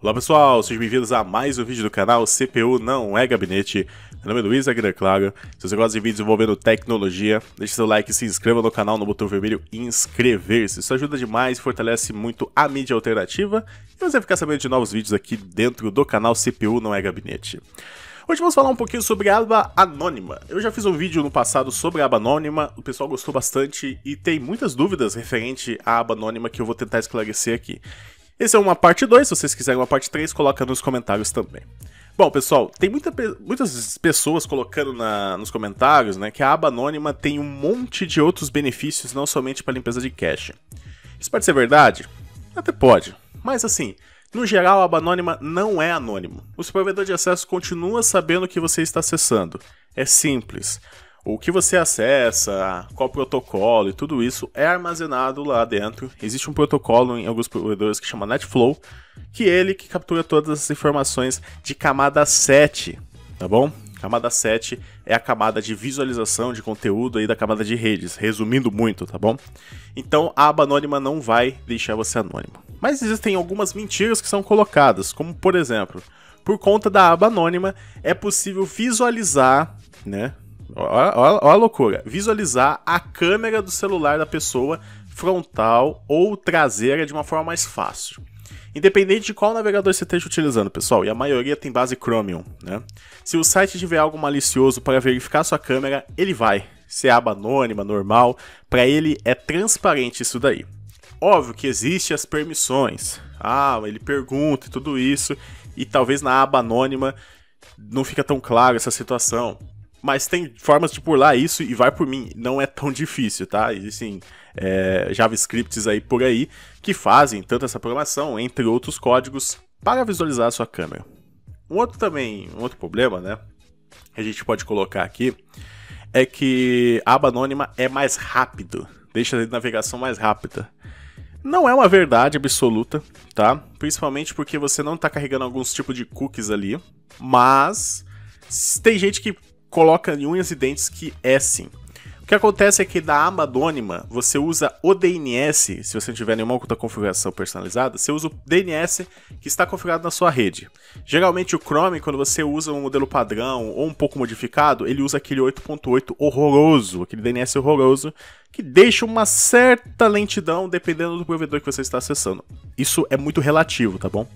Olá pessoal, sejam bem-vindos a mais um vídeo do canal CPU Não É Gabinete. Meu nome é Luiz Aguirre Claro. Se você gosta de vídeos envolvendo tecnologia, deixe seu like, se inscreva no canal no botão vermelho inscrever-se. Isso ajuda demais e fortalece muito a mídia alternativa. E você vai ficar sabendo de novos vídeos aqui dentro do canal CPU Não É Gabinete. Hoje vamos falar um pouquinho sobre a aba anônima. Eu já fiz um vídeo no passado sobre a aba anônima, o pessoal gostou bastante e tem muitas dúvidas referente à aba anônima que eu vou tentar esclarecer aqui. Esse é uma parte 2, se vocês quiserem uma parte 3, coloca nos comentários também. Bom, pessoal, tem muita, muitas pessoas colocando na, nos comentários né, que a aba anônima tem um monte de outros benefícios, não somente para limpeza de cache. Isso pode ser verdade? Até pode. Mas assim, no geral, a aba anônima não é anônimo. O provedor de acesso continua sabendo o que você está acessando. É simples o que você acessa, qual protocolo e tudo isso é armazenado lá dentro. Existe um protocolo em alguns provedores que chama NetFlow, que é ele que captura todas as informações de camada 7, tá bom? Camada 7 é a camada de visualização de conteúdo aí da camada de redes, resumindo muito, tá bom? Então a aba anônima não vai deixar você anônimo. Mas existem algumas mentiras que são colocadas, como por exemplo, por conta da aba anônima é possível visualizar, né, Olha a loucura. Visualizar a câmera do celular da pessoa frontal ou traseira de uma forma mais fácil. Independente de qual navegador você esteja utilizando, pessoal, e a maioria tem base Chromium, né? Se o site tiver algo malicioso para verificar sua câmera, ele vai. Se é aba anônima, normal, para ele é transparente isso daí. Óbvio que existem as permissões. Ah, ele pergunta e tudo isso, e talvez na aba anônima não fica tão claro essa situação. Mas tem formas de pular isso e vai por mim. Não é tão difícil, tá? Existem é, JavaScripts aí por aí que fazem tanto essa programação, entre outros códigos, para visualizar a sua câmera. Um outro também, um outro problema, né? Que a gente pode colocar aqui é que a aba anônima é mais rápido, deixa a navegação mais rápida. Não é uma verdade absoluta, tá? Principalmente porque você não está carregando alguns tipos de cookies ali, mas tem gente que coloca em unhas e dentes que é sim. O que acontece é que da aba anônima, você usa o DNS, se você não tiver nenhuma outra configuração personalizada, você usa o DNS que está configurado na sua rede. Geralmente o Chrome, quando você usa um modelo padrão ou um pouco modificado, ele usa aquele 8.8 horroroso, aquele DNS horroroso, que deixa uma certa lentidão dependendo do provedor que você está acessando. Isso é muito relativo, tá bom?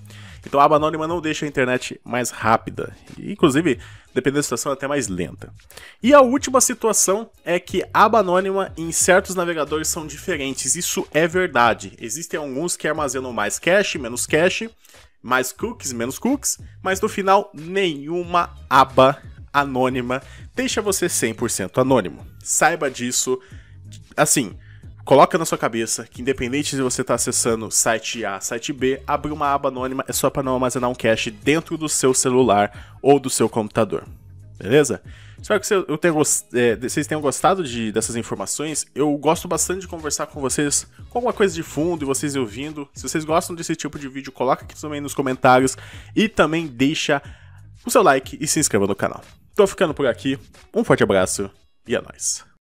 Então a aba anônima não deixa a internet mais rápida. inclusive, dependendo da situação, é até mais lenta. E a última situação é que a aba anônima em certos navegadores são diferentes. Isso é verdade. Existem alguns que armazenam mais cache, menos cache, mais cookies, menos cookies, mas no final nenhuma aba anônima deixa você 100% anônimo. Saiba disso. Assim, Coloca na sua cabeça que independente se você está acessando site A, site B, abrir uma aba anônima é só para não armazenar um cache dentro do seu celular ou do seu computador. Beleza? Espero que eu tenha é, vocês tenham gostado de, dessas informações. Eu gosto bastante de conversar com vocês com alguma coisa de fundo e vocês ouvindo. Se vocês gostam desse tipo de vídeo, coloca aqui também nos comentários e também deixa o seu like e se inscreva no canal. Tô ficando por aqui. Um forte abraço e é nóis.